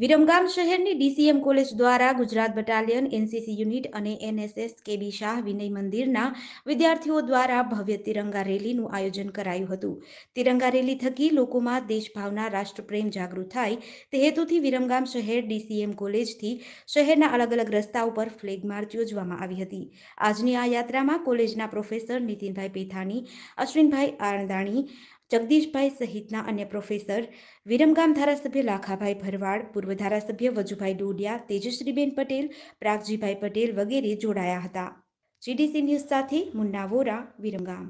વિરમગામ શહેરની DCM college દ્વારા Gujarat battalion NCC unit અને એનએસએસ કેબી શાહ વિનય મંદિરના વિદ્યાર્થીઓ દ્વારા ભવ્ય તિરંગા રેલીનું આયોજન કરાયું હતું તિરંગા રેલી થકી લોકોમાં દેશભાવના રાષ્ટ્રપ્રેમ જાગૃત થાય તે હેતુથી વિરમગામ શહેર ડીસીએમ કોલેજથી શહેરના અલગ અલગ રસ્તા ઉપર ફ્લેગ માર્ચ યોજવામાં આવી હતી આજની આ યાત્રામાં કોલેજના પ્રોફેસર નીતિનભાઈ પેથાણી અશ્વિનભાઈ આણદાણી જગદીશભાઈ સહિતના અન્ય પ્રોફેસર વિરમગામ ધારાસભ્ય લાખાભાઈ ભરવાડ પૂર્વ ધારાસભ્ય વજુભાઈ ડોડિયા તેજશ્રીબેન પટેલ પ્રાગજીભાઈ પટેલ વગેરે જોડાયા હતા જીડીસી ન્યૂઝ સાથે મુન્ના વોરા વિરમગામ